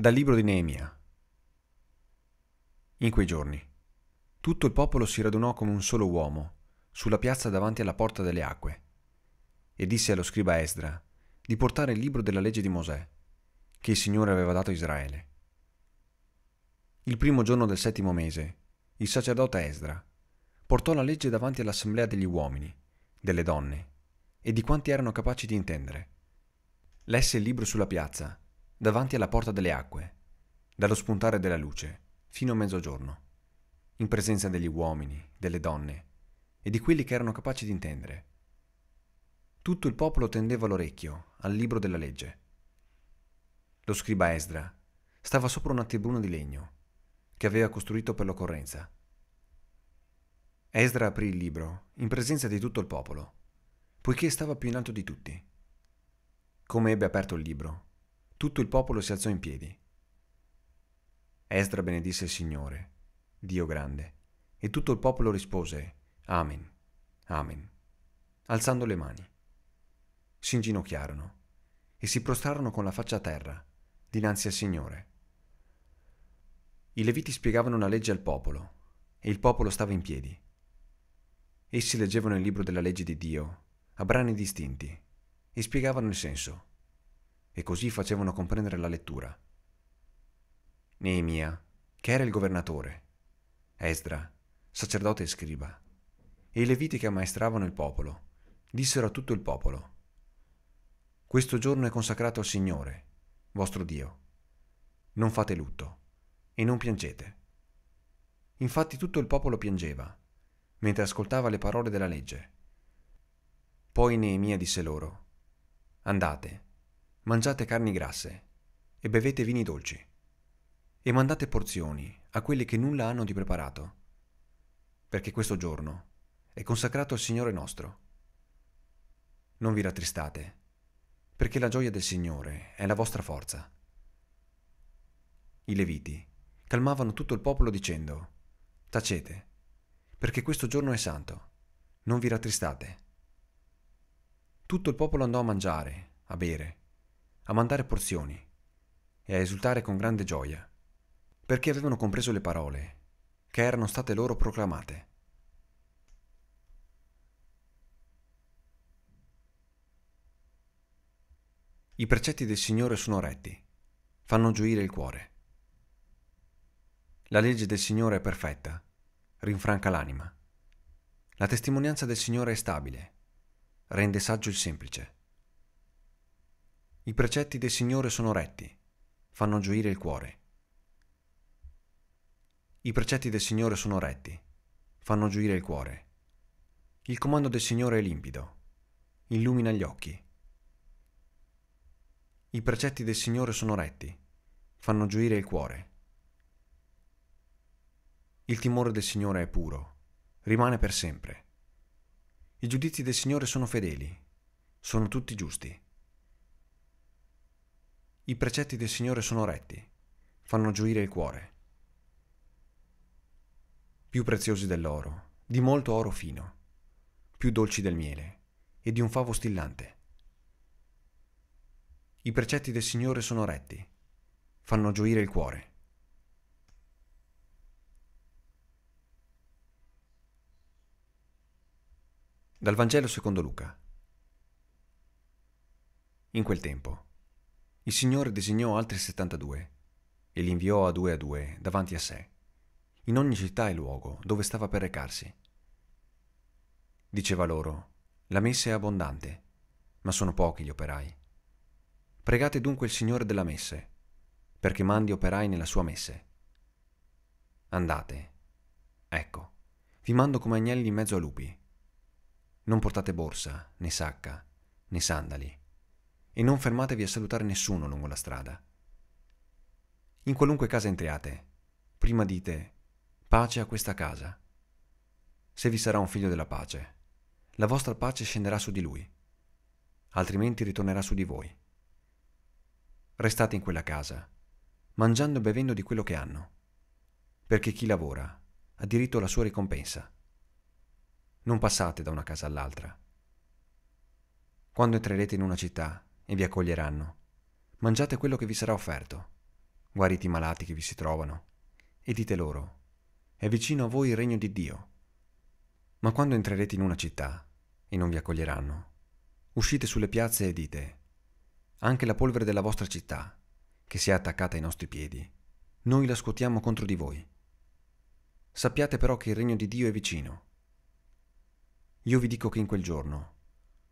Dal libro di Neemia. In quei giorni, tutto il popolo si radunò come un solo uomo sulla piazza davanti alla porta delle acque e disse allo scriba Esdra di portare il libro della legge di Mosè che il Signore aveva dato a Israele. Il primo giorno del settimo mese, il sacerdote Esdra portò la legge davanti all'assemblea degli uomini, delle donne e di quanti erano capaci di intendere. Lesse il libro sulla piazza davanti alla porta delle acque, dallo spuntare della luce, fino a mezzogiorno, in presenza degli uomini, delle donne e di quelli che erano capaci di intendere. Tutto il popolo tendeva l'orecchio al libro della legge. Lo scriba Esdra stava sopra una tribuna di legno che aveva costruito per l'occorrenza. Esdra aprì il libro in presenza di tutto il popolo, poiché stava più in alto di tutti. Come ebbe aperto il libro, tutto il popolo si alzò in piedi. Esdra benedisse il Signore, Dio grande, e tutto il popolo rispose Amen, Amen, alzando le mani. Si inginocchiarono e si prostrarono con la faccia a terra, dinanzi al Signore. I Leviti spiegavano una legge al popolo, e il popolo stava in piedi. Essi leggevano il libro della legge di Dio, a brani distinti, e spiegavano il senso e così facevano comprendere la lettura. Neemia, che era il governatore, Esdra, sacerdote e scriba, e i leviti che ammaestravano il popolo, dissero a tutto il popolo, Questo giorno è consacrato al Signore, vostro Dio. Non fate lutto e non piangete. Infatti tutto il popolo piangeva, mentre ascoltava le parole della legge. Poi Neemia disse loro, Andate, mangiate carni grasse e bevete vini dolci e mandate porzioni a quelli che nulla hanno di preparato, perché questo giorno è consacrato al Signore nostro. Non vi rattristate, perché la gioia del Signore è la vostra forza. I Leviti calmavano tutto il popolo dicendo, tacete, perché questo giorno è santo, non vi rattristate. Tutto il popolo andò a mangiare, a bere a mandare porzioni e a esultare con grande gioia, perché avevano compreso le parole che erano state loro proclamate. I precetti del Signore sono retti, fanno gioire il cuore. La legge del Signore è perfetta, rinfranca l'anima. La testimonianza del Signore è stabile, rende saggio il semplice. I precetti del Signore sono retti, fanno gioire il cuore. I precetti del Signore sono retti, fanno gioire il cuore. Il comando del Signore è limpido, illumina gli occhi. I precetti del Signore sono retti, fanno gioire il cuore. Il timore del Signore è puro, rimane per sempre. I giudizi del Signore sono fedeli, sono tutti giusti. I precetti del Signore sono retti, fanno gioire il cuore. Più preziosi dell'oro, di molto oro fino, più dolci del miele e di un favo stillante. I precetti del Signore sono retti, fanno gioire il cuore. Dal Vangelo secondo Luca. In quel tempo il Signore disegnò altri 72 e li inviò a due a due davanti a sé, in ogni città e luogo dove stava per recarsi. Diceva loro, la messa è abbondante, ma sono pochi gli operai. Pregate dunque il Signore della messe, perché mandi operai nella sua messe. Andate. Ecco, vi mando come agnelli in mezzo a lupi. Non portate borsa, né sacca, né sandali e non fermatevi a salutare nessuno lungo la strada. In qualunque casa entriate, prima dite pace a questa casa. Se vi sarà un figlio della pace, la vostra pace scenderà su di lui, altrimenti ritornerà su di voi. Restate in quella casa, mangiando e bevendo di quello che hanno, perché chi lavora ha diritto alla sua ricompensa. Non passate da una casa all'altra. Quando entrerete in una città, e vi accoglieranno. Mangiate quello che vi sarà offerto, guarite i malati che vi si trovano, e dite loro, è vicino a voi il regno di Dio. Ma quando entrerete in una città e non vi accoglieranno, uscite sulle piazze e dite, anche la polvere della vostra città, che si è attaccata ai nostri piedi, noi la scuotiamo contro di voi. Sappiate però che il regno di Dio è vicino. Io vi dico che in quel giorno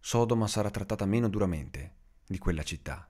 Sodoma sarà trattata meno duramente di quella città.